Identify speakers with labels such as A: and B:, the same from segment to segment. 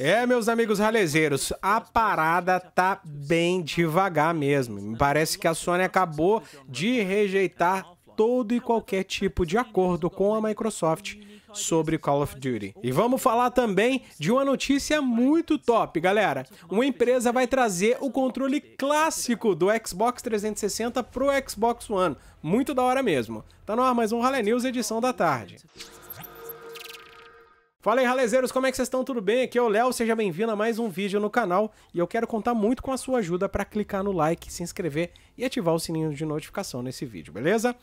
A: É, meus amigos ralezeiros, a parada tá bem devagar mesmo. Me parece que a Sony acabou de rejeitar todo e qualquer tipo de acordo com a Microsoft sobre Call of Duty. E vamos falar também de uma notícia muito top, galera. Uma empresa vai trazer o controle clássico do Xbox 360 pro Xbox One. Muito da hora mesmo. Tá no ar mais um Rally News edição da tarde. Fala aí, ralezeiros, como é que vocês estão? Tudo bem? Aqui é o Léo, seja bem-vindo a mais um vídeo no canal e eu quero contar muito com a sua ajuda para clicar no like, se inscrever e ativar o sininho de notificação nesse vídeo, beleza?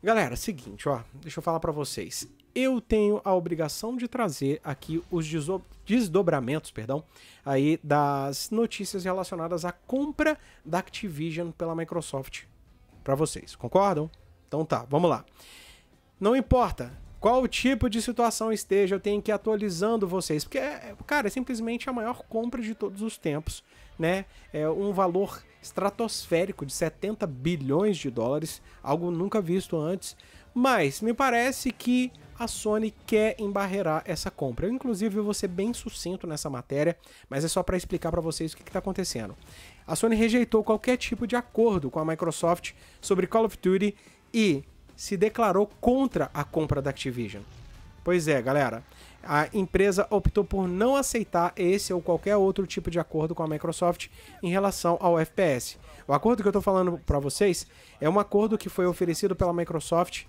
A: Galera, seguinte, ó, deixa eu falar para vocês. Eu tenho a obrigação de trazer aqui os desdobramentos, perdão, aí das notícias relacionadas à compra da Activision pela Microsoft para vocês. Concordam? Então tá, vamos lá. Não importa qual tipo de situação esteja, eu tenho que ir atualizando vocês. Porque, é, é, cara, é simplesmente a maior compra de todos os tempos, né? É um valor estratosférico de 70 bilhões de dólares, algo nunca visto antes. Mas me parece que a Sony quer embarrear essa compra. Eu, inclusive, vou ser bem sucinto nessa matéria, mas é só para explicar para vocês o que está acontecendo. A Sony rejeitou qualquer tipo de acordo com a Microsoft sobre Call of Duty e se declarou contra a compra da Activision. Pois é, galera. A empresa optou por não aceitar esse ou qualquer outro tipo de acordo com a Microsoft em relação ao FPS. O acordo que eu estou falando para vocês é um acordo que foi oferecido pela Microsoft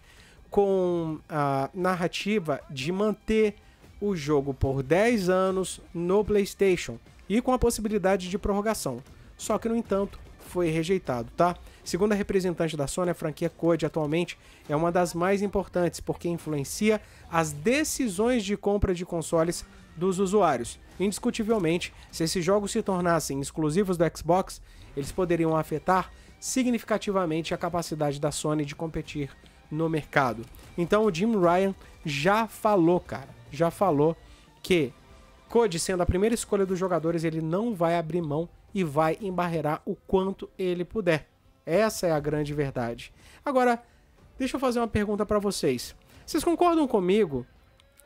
A: com a narrativa de manter o jogo por 10 anos no PlayStation e com a possibilidade de prorrogação só que no entanto foi rejeitado, tá? Segundo a representante da Sony, a franquia Code atualmente é uma das mais importantes porque influencia as decisões de compra de consoles dos usuários. Indiscutivelmente, se esses jogos se tornassem exclusivos do Xbox, eles poderiam afetar significativamente a capacidade da Sony de competir no mercado. Então o Jim Ryan já falou, cara, já falou que Code sendo a primeira escolha dos jogadores, ele não vai abrir mão e vai embarrear o quanto ele puder. Essa é a grande verdade. Agora, deixa eu fazer uma pergunta para vocês. Vocês concordam comigo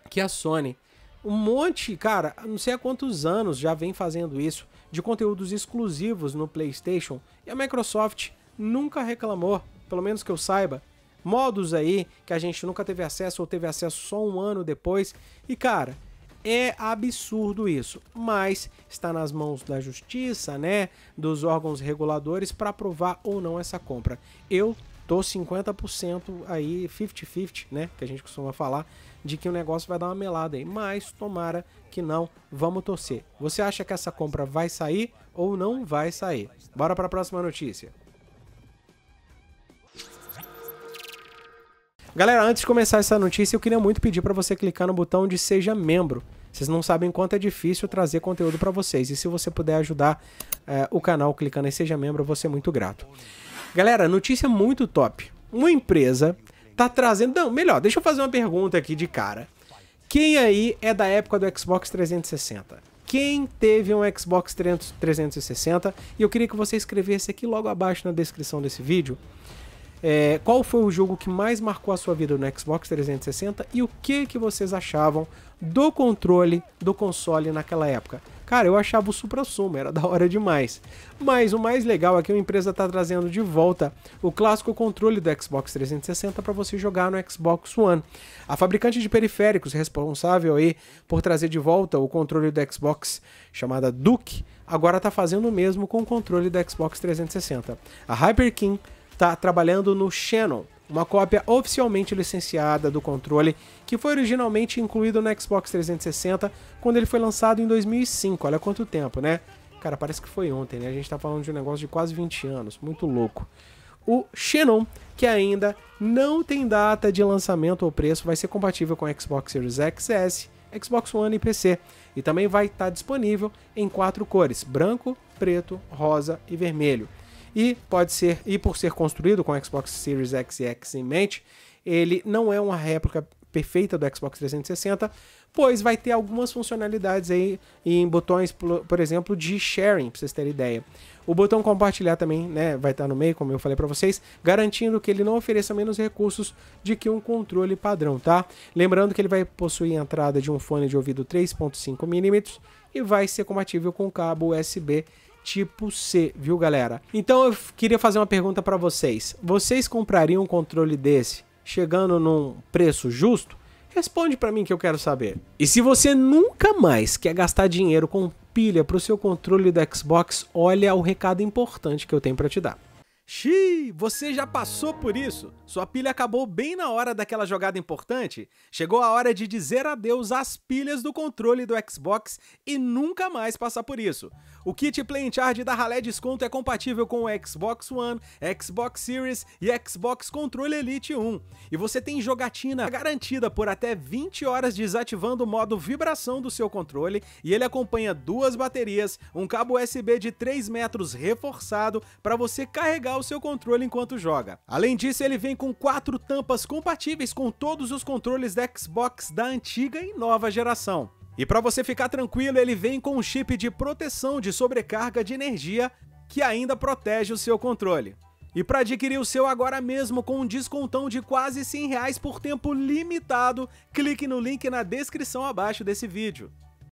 A: que a Sony, um monte, cara, não sei há quantos anos já vem fazendo isso, de conteúdos exclusivos no PlayStation, e a Microsoft nunca reclamou, pelo menos que eu saiba. Modos aí que a gente nunca teve acesso ou teve acesso só um ano depois. E cara, é absurdo isso, mas está nas mãos da justiça, né, dos órgãos reguladores para aprovar ou não essa compra. Eu tô 50% aí 50/50, né, que a gente costuma falar, de que o negócio vai dar uma melada aí, mas tomara que não. Vamos torcer. Você acha que essa compra vai sair ou não vai sair? Bora para a próxima notícia. Galera, antes de começar essa notícia, eu queria muito pedir para você clicar no botão de seja membro. Vocês não sabem quanto é difícil trazer conteúdo para vocês. E se você puder ajudar é, o canal clicando em Seja Membro, eu vou ser muito grato. Galera, notícia muito top. Uma empresa tá trazendo. Não, melhor, deixa eu fazer uma pergunta aqui de cara. Quem aí é da época do Xbox 360? Quem teve um Xbox 360? E eu queria que você escrevesse aqui logo abaixo na descrição desse vídeo é, qual foi o jogo que mais marcou a sua vida no Xbox 360 e o que, que vocês achavam do controle do console naquela época? Cara, eu achava o supra-sumo, era da hora demais. Mas o mais legal é que a empresa está trazendo de volta o clássico controle do Xbox 360 para você jogar no Xbox One. A fabricante de periféricos responsável aí por trazer de volta o controle do Xbox, chamada Duke, agora está fazendo o mesmo com o controle do Xbox 360. A Hyperkin está trabalhando no Shannon, uma cópia oficialmente licenciada do controle que foi originalmente incluído no Xbox 360 quando ele foi lançado em 2005. Olha quanto tempo, né? Cara, parece que foi ontem, né? A gente está falando de um negócio de quase 20 anos, muito louco. O Shannon, que ainda não tem data de lançamento ou preço, vai ser compatível com Xbox Series XS, Xbox One e PC, e também vai estar tá disponível em quatro cores: branco, preto, rosa e vermelho e pode ser e por ser construído com o Xbox Series X e X em mente, ele não é uma réplica perfeita do Xbox 360, pois vai ter algumas funcionalidades aí em botões, por exemplo, de sharing, para vocês terem ideia. O botão compartilhar também, né, vai estar no meio, como eu falei para vocês, garantindo que ele não ofereça menos recursos de que um controle padrão, tá? Lembrando que ele vai possuir entrada de um fone de ouvido 3.5 mm e vai ser compatível com cabo USB tipo C, viu galera? Então eu queria fazer uma pergunta para vocês. Vocês comprariam um controle desse chegando num preço justo? Responde para mim que eu quero saber. E se você nunca mais quer gastar dinheiro com pilha pro seu controle do Xbox, olha o recado importante que eu tenho para te dar. Xiii, você já passou por isso? Sua pilha acabou bem na hora daquela jogada importante? Chegou a hora de dizer adeus às pilhas do controle do Xbox e nunca mais passar por isso. O kit Play and Charge da Ralé Desconto é compatível com o Xbox One, Xbox Series e Xbox Controle Elite 1. E você tem jogatina garantida por até 20 horas desativando o modo vibração do seu controle e ele acompanha duas baterias, um cabo USB de 3 metros reforçado para você carregar o seu controle enquanto joga. Além disso, ele vem com quatro tampas compatíveis com todos os controles da Xbox da antiga e nova geração. E para você ficar tranquilo, ele vem com um chip de proteção de sobrecarga de energia que ainda protege o seu controle. E para adquirir o seu agora mesmo com um descontão de quase 100 reais por tempo limitado, clique no link na descrição abaixo desse vídeo.